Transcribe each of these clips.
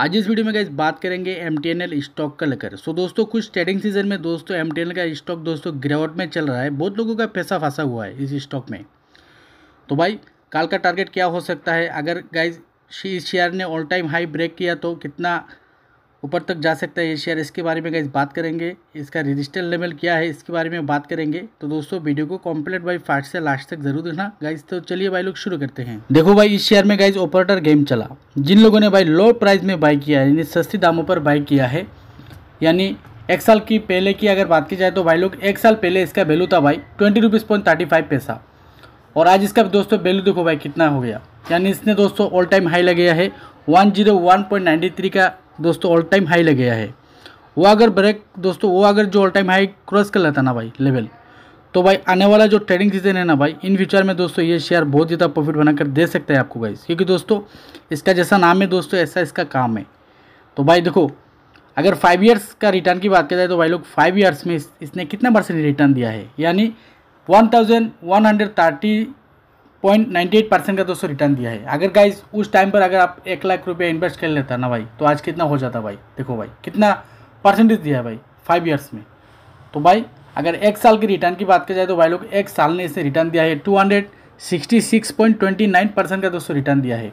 आज इस वीडियो में गाइज बात करेंगे एम स्टॉक का लेकर सो दोस्तों कुछ ट्रेडिंग सीजन में दोस्तों एम का स्टॉक दोस्तों गिरावट में चल रहा है बहुत लोगों का पैसा फंसा हुआ है इस स्टॉक में तो भाई कल का टारगेट क्या हो सकता है अगर गाइज इस शेयर ने ऑल टाइम हाई ब्रेक किया तो कितना ऊपर तक जा सकता है ये शेयर इसके बारे में गाइज बात करेंगे इसका रजिस्टर लेवल क्या है इसके बारे में बात करेंगे तो दोस्तों वीडियो को कॉम्प्लीट बाई फास्ट से लास्ट तक जरूर देखना गाइज तो चलिए भाई लोग शुरू करते हैं देखो भाई इस शेयर में गाइज ऑपरेटर गेम चला जिन लोगों ने भाई लो प्राइस में बाई किया है यानी सस्ती दामों पर बाई किया है यानी एक साल की पहले की अगर बात की जाए तो भाई लोग एक साल पहले इसका वैल्यू था भाई twenty rupees point thirty five पैसा और आज इसका दोस्तों वैल्यू देखो भाई कितना हो गया यानी इसने दोस्तों ऑल टाइम हाई लग गया है one zero one point ninety three का दोस्तों ऑल टाइम हाई लग गया है वो अगर ब्रेक दोस्तों वो अगर जो ऑल टाइम हाई क्रॉस कर लेता ना भाई लेवल तो भाई आने वाला जो ट्रेडिंग सीजन है ना भाई इन फ्यूचर में दोस्तों ये शेयर बहुत ज़्यादा प्रॉफिट बनाकर दे सकता है आपको गाइस क्योंकि दोस्तों इसका जैसा नाम है दोस्तों ऐसा इसका काम है तो भाई देखो अगर फाइव ईयर्स का रिटर्न की बात की जाए तो भाई लोग फाइव ईयर्स में इस, इसने कितना परसेंट रिटर्न दिया है यानी one thousand one hundred thirty point ninety eight percent का दोस्तों रिटर्न दिया है अगर गाइज उस टाइम पर अगर आप एक लाख रुपया इन्वेस्ट कर लेता ना भाई तो आज कितना हो जाता भाई देखो भाई कितना परसेंटेज दिया है भाई फाइव ईयर्स में तो भाई अगर एक साल की रिटर्न की बात की जाए तो भाई लोग एक साल ने इसे रिटर्न दिया है two hundred sixty six point twenty nine percent का दोस्तों रिटर्न दिया है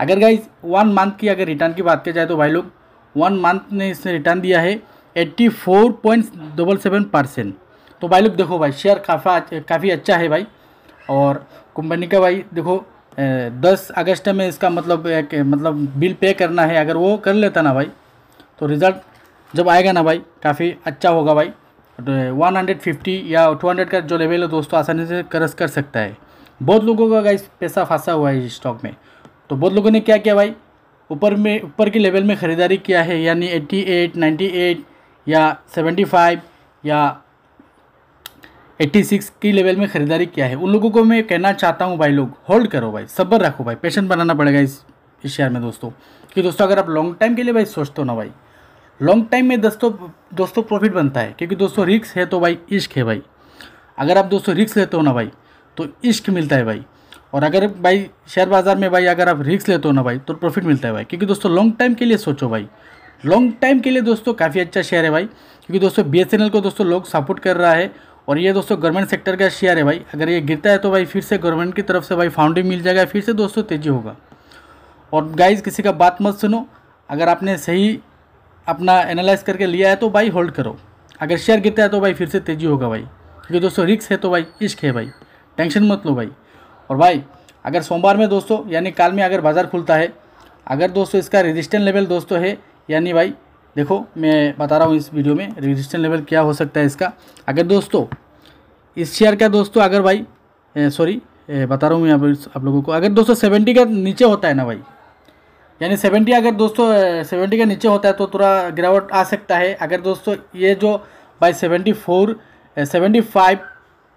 अगर गाइज वन मंथ की अगर रिटर्न की बात की जाए तो भाई लोग वन मंथ ने इसने रिटर्न दिया है eighty four point double seven percent तो भाई लोग देखो भाई शेयर काफ़ा काफ़ी अच्छा है भाई और कंपनी का भाई देखो दस अगस्त में इसका मतलब एक मतलब बिल पे करना है अगर वो कर लेता ना भाई तो रिज़ल्ट जब आएगा ना भाई काफ़ी अच्छा होगा भाई वन हंड्रेड फिफ्टी या टू हंड्रेड का जो लेवल है दोस्तों आसानी से कर्ज कर सकता है बहुत लोगों का इस पैसा फंसा हुआ है इस स्टॉक में तो बहुत लोगों ने क्या किया भाई ऊपर में ऊपर के लेवल में ख़रीदारी किया है यानी एट्टी एट नाइन्टी एट या सेवेंटी फाइव या 86 की लेवल में ख़रीदारी किया है उन लोगों को मैं कहना चाहता हूँ भाई लोग होल्ड करो भाई सब्र रखो भाई पेशेंट बनाना पड़ेगा इस इस शेयर में दोस्तों कि दोस्तों अगर आप लॉन्ग टाइम के लिए भाई सोचते हो ना भाई लॉन्ग टाइम में दोस्तों दोस्तों प्रॉफिट बनता है क्योंकि दोस्तों रिक्स है तो भाई इश्क है भाई अगर आप दोस्तों रिक्स लेते हो ना भाई तो इश्क मिलता है भाई और अगर भाई शेयर बाज़ार में भाई अगर आप रिक्स लेते हो ना भाई तो प्रॉफिट मिलता है भाई क्योंकि दोस्तों लॉन्ग टाइम के लिए सोचो भाई लॉन्ग टाइम के लिए दोस्तों काफ़ी अच्छा शेयर है भाई क्योंकि दोस्तों बी को दोस्तों लोग सपोर्ट कर रहा है और ये दोस्तों गवर्नमेंट सेक्टर का शेयर है भाई अगर ये गिरता है तो भाई फिर से गवर्नमेंट की तरफ से भाई फाउंडिंग मिल जाएगा फिर से दोस्तों तेज़ी होगा और गाइज किसी का बात मत सुनो अगर आपने सही अपना एनालाइज करके लिया है तो भाई होल्ड करो अगर शेयर गिरता है तो भाई फिर से तेज़ी होगा भाई क्योंकि दोस्तों रिक्स है तो भाई इश्क है भाई टेंशन मत लो भाई और भाई अगर सोमवार में दोस्तों यानी काल में अगर बाज़ार खुलता है अगर दोस्तों इसका रजिस्टेंट लेवल दोस्तों है यानी भाई देखो मैं बता रहा हूँ इस वीडियो में रजिस्ट्रेशन लेवल क्या हो सकता है इसका अगर दोस्तों इस शेयर का दोस्तों अगर भाई सॉरी बता रहा हूँ मैं आप लोगों को अगर दोस्तों सेवेंटी का नीचे होता है ना भाई यानी सेवेंटी अगर दोस्तों सेवेंटी का नीचे होता है तो थोड़ा गिरावट आ सकता है अगर दोस्तों ये जो भाई सेवेंटी फोर सेवेंटी फाइव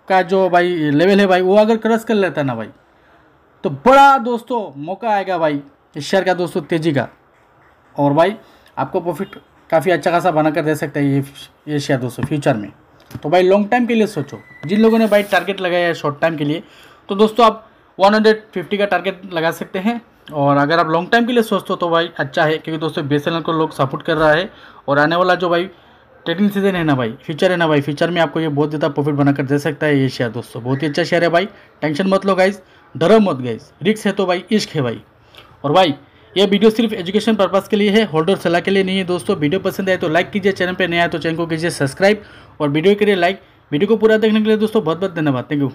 का जो भाई लेवल है भाई वो अगर क्रॉस कर लेता है ना भाई तो बड़ा दोस्तों मौका आएगा भाई इस शेयर का दोस्तों तेज़ी का और भाई आपको प्रॉफिट काफ़ी अच्छा खासा बनाकर दे सकता है ये ये शेयर दोस्तों फ्यूचर में तो भाई लॉन्ग टाइम के लिए सोचो जिन लोगों ने भाई टारगेट लगाया है शॉर्ट टाइम के लिए तो दोस्तों आप 150 का टारगेट लगा सकते हैं और अगर आप लॉन्ग टाइम के लिए सोचते हो तो भाई अच्छा है क्योंकि दोस्तों बी को लोग सपोर्ट कर रहा है और आने वाला जो भाई ट्रेडिंग सीजन है ना भाई फ्यूचर है ना भाई फ्यूचर में आपको ये बहुत ज़्यादा प्रॉफिट बनाकर दे सकता है ये शेयर दोस्तों बहुत ही अच्छा शेयर है भाई टेंशन मत लो गाइज डरो मत गाइज रिक्स है तो भाई इश्क है भाई और भाई यह वीडियो सिर्फ एजुकेशन पर्पज़ के लिए है होल्डर सलाह के लिए नहीं है दोस्तों वीडियो पसंद आए तो लाइक कीजिए चैनल पर नया आए तो चैनल को कीजिए सब्सक्राइब और वीडियो के लिए लाइक वीडियो को पूरा देखने के लिए दोस्तों बहुत बहुत धन्यवाद थैंक यू